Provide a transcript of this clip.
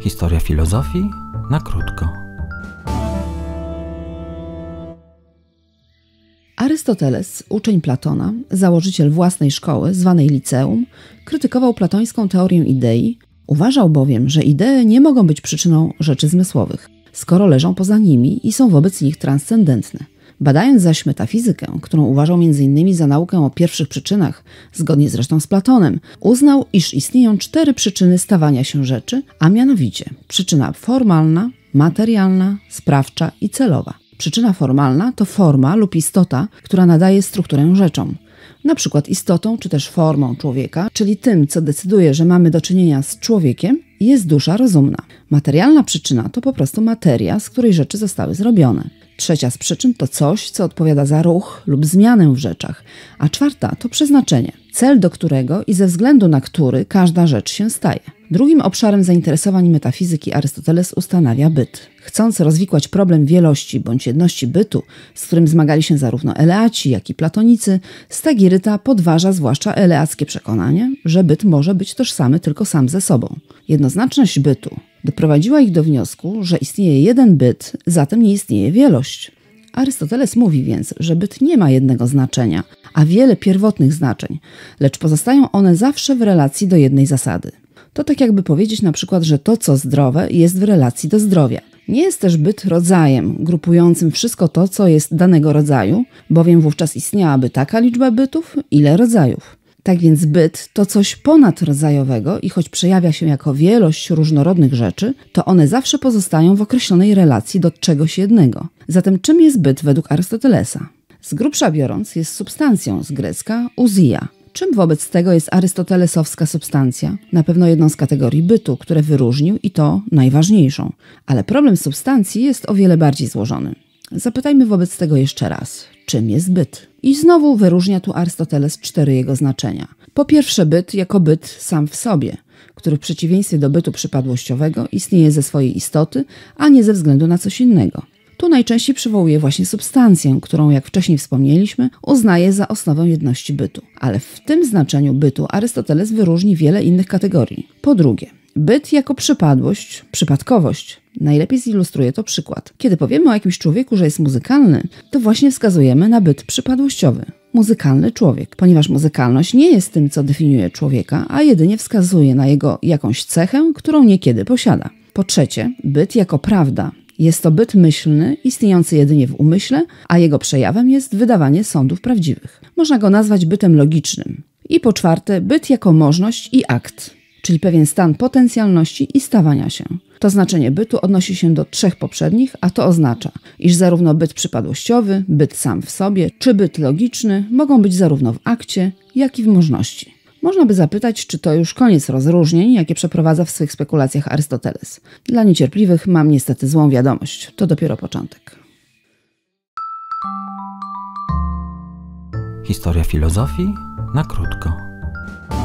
Historia filozofii na krótko. Arystoteles, uczeń Platona, założyciel własnej szkoły, zwanej liceum, krytykował platońską teorię idei, uważał bowiem, że idee nie mogą być przyczyną rzeczy zmysłowych, skoro leżą poza nimi i są wobec nich transcendentne. Badając zaś metafizykę, którą uważał m.in. za naukę o pierwszych przyczynach, zgodnie zresztą z Platonem, uznał, iż istnieją cztery przyczyny stawania się rzeczy, a mianowicie przyczyna formalna, materialna, sprawcza i celowa. Przyczyna formalna to forma lub istota, która nadaje strukturę rzeczom na przykład istotą czy też formą człowieka, czyli tym, co decyduje, że mamy do czynienia z człowiekiem, jest dusza rozumna. Materialna przyczyna to po prostu materia, z której rzeczy zostały zrobione. Trzecia z przyczyn to coś, co odpowiada za ruch lub zmianę w rzeczach, a czwarta to przeznaczenie, cel, do którego i ze względu na który każda rzecz się staje. Drugim obszarem zainteresowań metafizyki Arystoteles ustanawia byt. Chcąc rozwikłać problem wielości bądź jedności bytu, z którym zmagali się zarówno eleaci, jak i platonicy, Stagiryta podważa zwłaszcza eleackie przekonanie, że byt może być tożsamy tylko sam ze sobą. Jednoznaczność bytu doprowadziła ich do wniosku, że istnieje jeden byt, zatem nie istnieje wielość. Arystoteles mówi więc, że byt nie ma jednego znaczenia, a wiele pierwotnych znaczeń, lecz pozostają one zawsze w relacji do jednej zasady. To tak jakby powiedzieć na przykład, że to co zdrowe jest w relacji do zdrowia. Nie jest też byt rodzajem, grupującym wszystko to, co jest danego rodzaju, bowiem wówczas istniałaby taka liczba bytów, ile rodzajów. Tak więc byt to coś ponadrodzajowego i choć przejawia się jako wielość różnorodnych rzeczy, to one zawsze pozostają w określonej relacji do czegoś jednego. Zatem czym jest byt według Arystotelesa? Z grubsza biorąc jest substancją z grecka uzija, Czym wobec tego jest arystotelesowska substancja? Na pewno jedną z kategorii bytu, które wyróżnił i to najważniejszą. Ale problem substancji jest o wiele bardziej złożony. Zapytajmy wobec tego jeszcze raz, czym jest byt? I znowu wyróżnia tu Arystoteles cztery jego znaczenia. Po pierwsze, byt jako byt sam w sobie, który w przeciwieństwie do bytu przypadłościowego istnieje ze swojej istoty, a nie ze względu na coś innego. Tu najczęściej przywołuje właśnie substancję, którą, jak wcześniej wspomnieliśmy, uznaje za osnowę jedności bytu. Ale w tym znaczeniu bytu Arystoteles wyróżni wiele innych kategorii. Po drugie, Byt jako przypadłość, przypadkowość. Najlepiej zilustruje to przykład. Kiedy powiemy o jakimś człowieku, że jest muzykalny, to właśnie wskazujemy na byt przypadłościowy. Muzykalny człowiek, ponieważ muzykalność nie jest tym, co definiuje człowieka, a jedynie wskazuje na jego jakąś cechę, którą niekiedy posiada. Po trzecie, byt jako prawda, jest to byt myślny, istniejący jedynie w umyśle, a jego przejawem jest wydawanie sądów prawdziwych. Można go nazwać bytem logicznym. I po czwarte, byt jako możność i akt, czyli pewien stan potencjalności i stawania się. To znaczenie bytu odnosi się do trzech poprzednich, a to oznacza, iż zarówno byt przypadłościowy, byt sam w sobie, czy byt logiczny mogą być zarówno w akcie, jak i w możności. Można by zapytać, czy to już koniec rozróżnień, jakie przeprowadza w swych spekulacjach Arystoteles. Dla niecierpliwych mam niestety złą wiadomość. To dopiero początek. Historia filozofii na krótko.